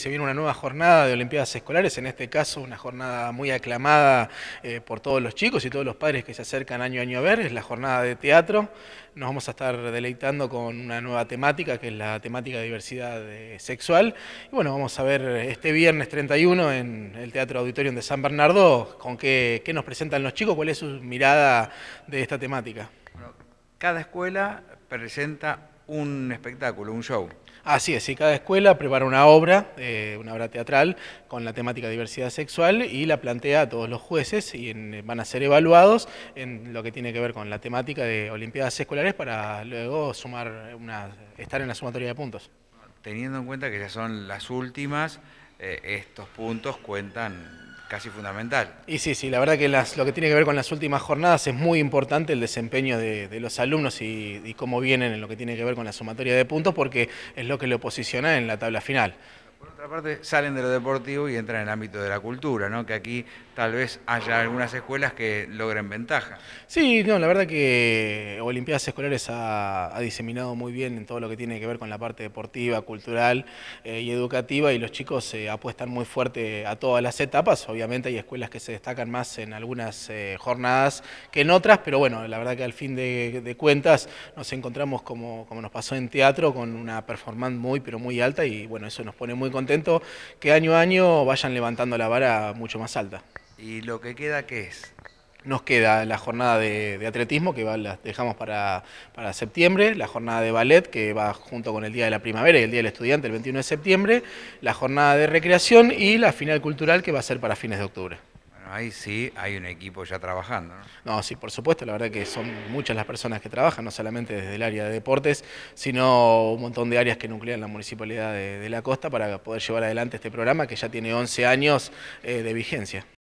Se viene una nueva jornada de Olimpiadas Escolares, en este caso una jornada muy aclamada eh, por todos los chicos y todos los padres que se acercan año a año a ver, es la jornada de teatro. Nos vamos a estar deleitando con una nueva temática, que es la temática de diversidad eh, sexual. Y bueno, vamos a ver este viernes 31 en el Teatro Auditorium de San Bernardo con qué, qué nos presentan los chicos, cuál es su mirada de esta temática. cada escuela presenta un espectáculo, un show. Así es, y cada escuela prepara una obra, eh, una obra teatral con la temática diversidad sexual y la plantea a todos los jueces y eh, van a ser evaluados en lo que tiene que ver con la temática de Olimpiadas Escolares para luego sumar una, estar en la sumatoria de puntos. Teniendo en cuenta que ya son las últimas, eh, estos puntos cuentan casi fundamental. Y sí, sí, la verdad que lo que tiene que ver con las últimas jornadas es muy importante el desempeño de, los alumnos y, y cómo vienen en lo que tiene que ver con la sumatoria de puntos porque es lo que lo posiciona en la tabla final. Por otra parte, salen de lo deportivo y entran en el ámbito de la cultura, ¿no? Que aquí tal vez haya algunas escuelas que logren ventaja. Sí, no, la verdad que Olimpiadas Escolares ha, diseminado muy bien en todo lo que tiene que ver con la parte deportiva, cultural eh, y educativa y los chicos se eh, apuestan muy fuerte a todas las etapas. Obviamente hay escuelas que se destacan más en algunas eh, jornadas que en otras, pero bueno, la verdad que al fin de, de cuentas nos encontramos como, como nos pasó en teatro con una performance muy, pero muy alta y bueno, eso nos pone muy contento que año a año vayan levantando la vara mucho más alta. ¿Y lo que queda qué es? Nos queda la jornada de, atletismo, que va, la dejamos para, para, septiembre, la jornada de ballet, que va junto con el Día de la Primavera y el Día del Estudiante, el 21 de septiembre, la jornada de recreación y la final cultural, que va a ser para fines de octubre ahí sí hay un equipo ya trabajando. ¿no? no, sí, por supuesto, la verdad que son muchas las personas que trabajan, no solamente desde el área de deportes, sino un montón de áreas que nuclean la municipalidad de, La Costa para poder llevar adelante este programa que ya tiene 11 años eh, de vigencia.